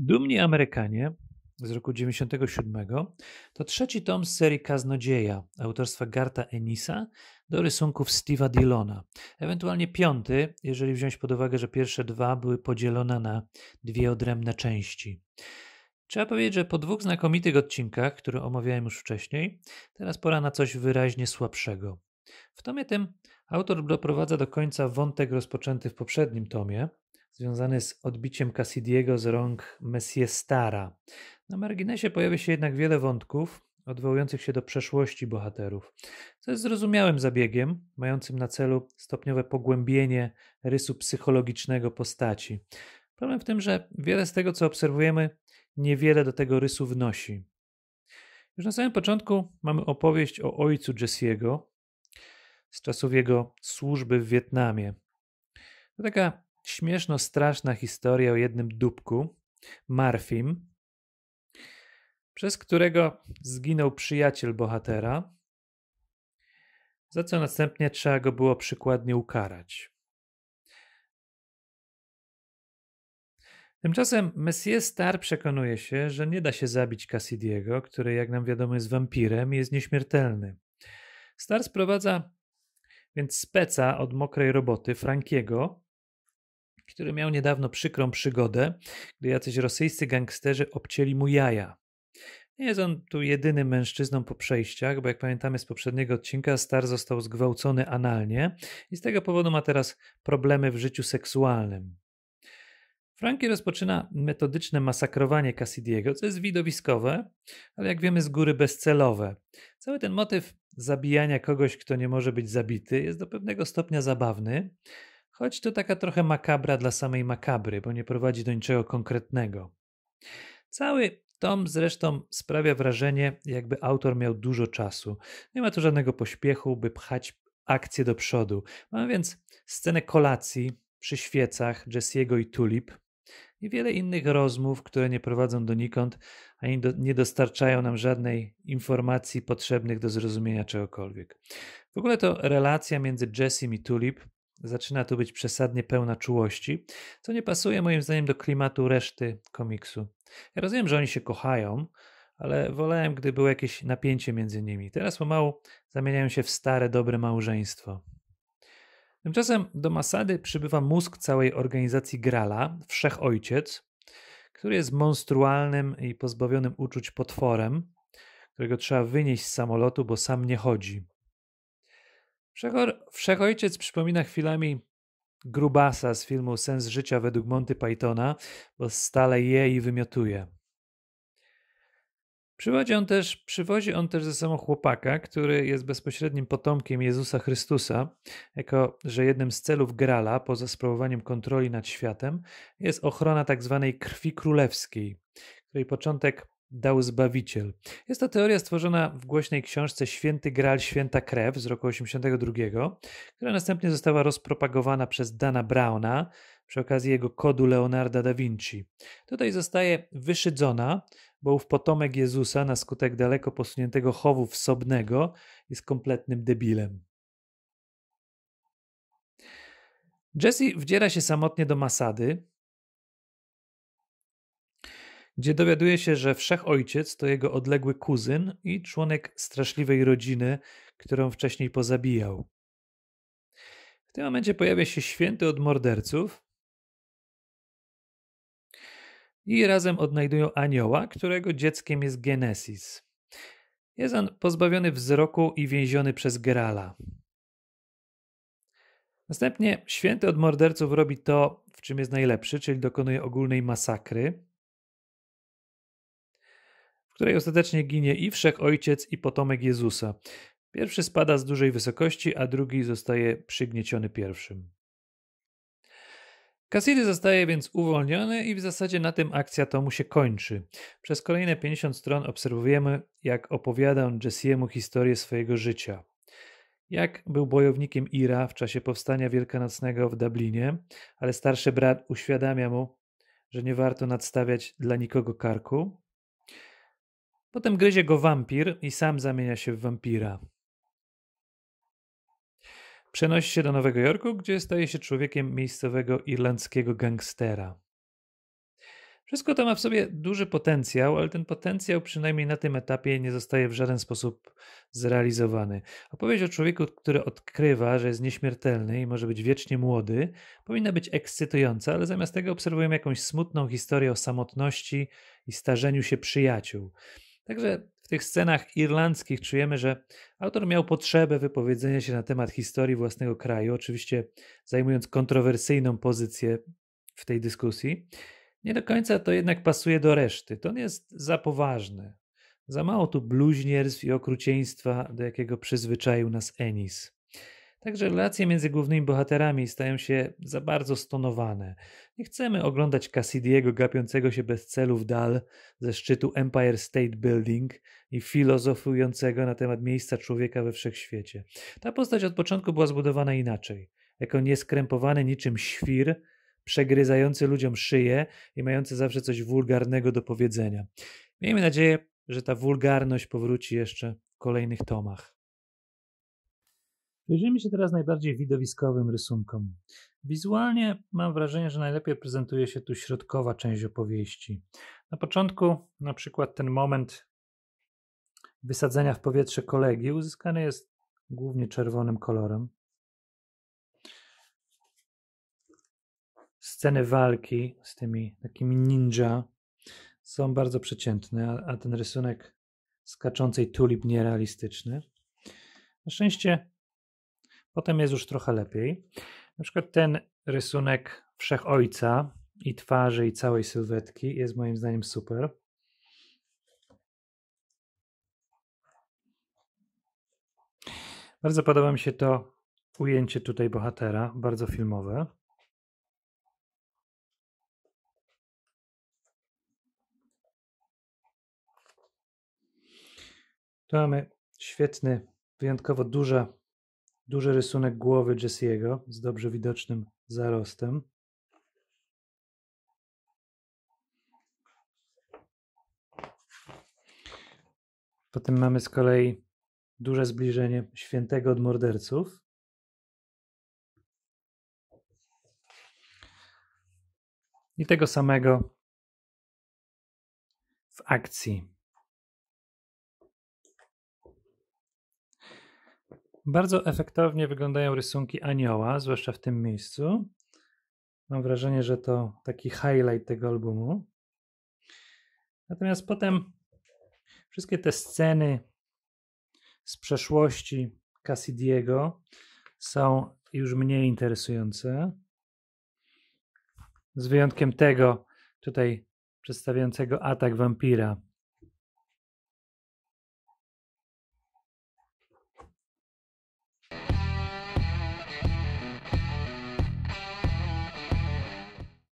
Dumni Amerykanie z roku 97 to trzeci tom z serii Kaznodzieja autorstwa Garta Enisa do rysunków Steve'a Dillona. Ewentualnie piąty, jeżeli wziąć pod uwagę, że pierwsze dwa były podzielone na dwie odrębne części. Trzeba powiedzieć, że po dwóch znakomitych odcinkach, które omawiałem już wcześniej, teraz pora na coś wyraźnie słabszego. W tomie tym autor doprowadza do końca wątek rozpoczęty w poprzednim tomie, związany z odbiciem Cassidiego z rąk Stara. Na marginesie pojawia się jednak wiele wątków odwołujących się do przeszłości bohaterów, co jest zrozumiałym zabiegiem, mającym na celu stopniowe pogłębienie rysu psychologicznego postaci. Problem w tym, że wiele z tego, co obserwujemy, niewiele do tego rysu wnosi. Już na samym początku mamy opowieść o ojcu Jesse'ego z czasów jego służby w Wietnamie. To taka śmieszno-straszna historia o jednym dupku, Marfim, przez którego zginął przyjaciel bohatera, za co następnie trzeba go było przykładnie ukarać. Tymczasem Messier Star przekonuje się, że nie da się zabić Cassidiego, który, jak nam wiadomo, jest wampirem i jest nieśmiertelny. Star sprowadza więc speca od mokrej roboty, Frankiego, który miał niedawno przykrą przygodę, gdy jacyś rosyjscy gangsterzy obcięli mu jaja. Nie jest on tu jedynym mężczyzną po przejściach, bo jak pamiętamy z poprzedniego odcinka, Star został zgwałcony analnie i z tego powodu ma teraz problemy w życiu seksualnym. Frankie rozpoczyna metodyczne masakrowanie Cassidiego, co jest widowiskowe, ale jak wiemy z góry bezcelowe. Cały ten motyw zabijania kogoś, kto nie może być zabity, jest do pewnego stopnia zabawny, choć to taka trochę makabra dla samej makabry, bo nie prowadzi do niczego konkretnego. Cały tom zresztą sprawia wrażenie, jakby autor miał dużo czasu. Nie ma tu żadnego pośpiechu, by pchać akcję do przodu. Mamy więc scenę kolacji przy świecach Jessiego i Tulip i wiele innych rozmów, które nie prowadzą donikąd, ani do, nie dostarczają nam żadnej informacji potrzebnych do zrozumienia czegokolwiek. W ogóle to relacja między Jessim i Tulip Zaczyna tu być przesadnie pełna czułości, co nie pasuje moim zdaniem do klimatu reszty komiksu. Ja rozumiem, że oni się kochają, ale wolałem, gdy było jakieś napięcie między nimi. Teraz pomału zamieniają się w stare, dobre małżeństwo. Tymczasem do Masady przybywa mózg całej organizacji Grala, wszechojciec, który jest monstrualnym i pozbawionym uczuć potworem, którego trzeba wynieść z samolotu, bo sam nie chodzi. Wszechojciec przypomina chwilami grubasa z filmu Sens życia według Monty Pythona, bo stale je i wymiotuje. Przywozi on, też, przywozi on też ze sobą chłopaka, który jest bezpośrednim potomkiem Jezusa Chrystusa, jako że jednym z celów Grala, poza sprawowaniem kontroli nad światem, jest ochrona tzw. Tak krwi królewskiej, której początek dał Zbawiciel. Jest to teoria stworzona w głośnej książce Święty Graal, Święta Krew z roku 1982, która następnie została rozpropagowana przez Dana Browna przy okazji jego kodu Leonarda da Vinci. Tutaj zostaje wyszydzona, bo ów potomek Jezusa na skutek daleko posuniętego chowu wsobnego jest kompletnym debilem. Jesse wdziera się samotnie do Masady, gdzie dowiaduje się, że wszechojciec to jego odległy kuzyn i członek straszliwej rodziny, którą wcześniej pozabijał. W tym momencie pojawia się święty od morderców i razem odnajdują anioła, którego dzieckiem jest Genesis. Jest on pozbawiony wzroku i więziony przez Gerala. Następnie święty od morderców robi to, w czym jest najlepszy, czyli dokonuje ogólnej masakry której ostatecznie ginie i wszechojciec i potomek Jezusa. Pierwszy spada z dużej wysokości, a drugi zostaje przygnieciony pierwszym. Cassidy zostaje więc uwolniony i w zasadzie na tym akcja tomu się kończy. Przez kolejne 50 stron obserwujemy, jak opowiada Jesse'emu historię swojego życia. Jak był bojownikiem Ira w czasie powstania wielkanocnego w Dublinie, ale starszy brat uświadamia mu, że nie warto nadstawiać dla nikogo karku. Potem gryzie go wampir i sam zamienia się w wampira. Przenosi się do Nowego Jorku, gdzie staje się człowiekiem miejscowego irlandzkiego gangstera. Wszystko to ma w sobie duży potencjał, ale ten potencjał przynajmniej na tym etapie nie zostaje w żaden sposób zrealizowany. Opowieść o człowieku, który odkrywa, że jest nieśmiertelny i może być wiecznie młody, powinna być ekscytująca, ale zamiast tego obserwujemy jakąś smutną historię o samotności i starzeniu się przyjaciół. Także w tych scenach irlandzkich czujemy, że autor miał potrzebę wypowiedzenia się na temat historii własnego kraju, oczywiście zajmując kontrowersyjną pozycję w tej dyskusji. Nie do końca to jednak pasuje do reszty. To nie jest za poważne. Za mało tu bluźnierstw i okrucieństwa, do jakiego przyzwyczaił nas Ennis. Także relacje między głównymi bohaterami stają się za bardzo stonowane. Nie chcemy oglądać Cassidyego gapiącego się bez celu w dal ze szczytu Empire State Building i filozofującego na temat miejsca człowieka we wszechświecie. Ta postać od początku była zbudowana inaczej. Jako nieskrępowany niczym świr, przegryzający ludziom szyję i mający zawsze coś wulgarnego do powiedzenia. Miejmy nadzieję, że ta wulgarność powróci jeszcze w kolejnych tomach. Przyjrzyjmy się teraz najbardziej widowiskowym rysunkom. Wizualnie mam wrażenie, że najlepiej prezentuje się tu środkowa część opowieści. Na początku, na przykład, ten moment wysadzenia w powietrze kolegi uzyskany jest głównie czerwonym kolorem. Sceny walki z tymi takimi ninja są bardzo przeciętne, a ten rysunek skaczącej tulip nierealistyczny. Na szczęście Potem jest już trochę lepiej. Na przykład ten rysunek wszechojca i twarzy i całej sylwetki jest moim zdaniem super. Bardzo podoba mi się to ujęcie tutaj bohatera, bardzo filmowe. Tu mamy świetny, wyjątkowo duże duży rysunek głowy Jesse'ego z dobrze widocznym zarostem. Potem mamy z kolei duże zbliżenie świętego od morderców. I tego samego w akcji Bardzo efektownie wyglądają rysunki anioła, zwłaszcza w tym miejscu. Mam wrażenie, że to taki highlight tego albumu. Natomiast potem wszystkie te sceny z przeszłości Cassidiego są już mniej interesujące. Z wyjątkiem tego tutaj przedstawiającego atak wampira,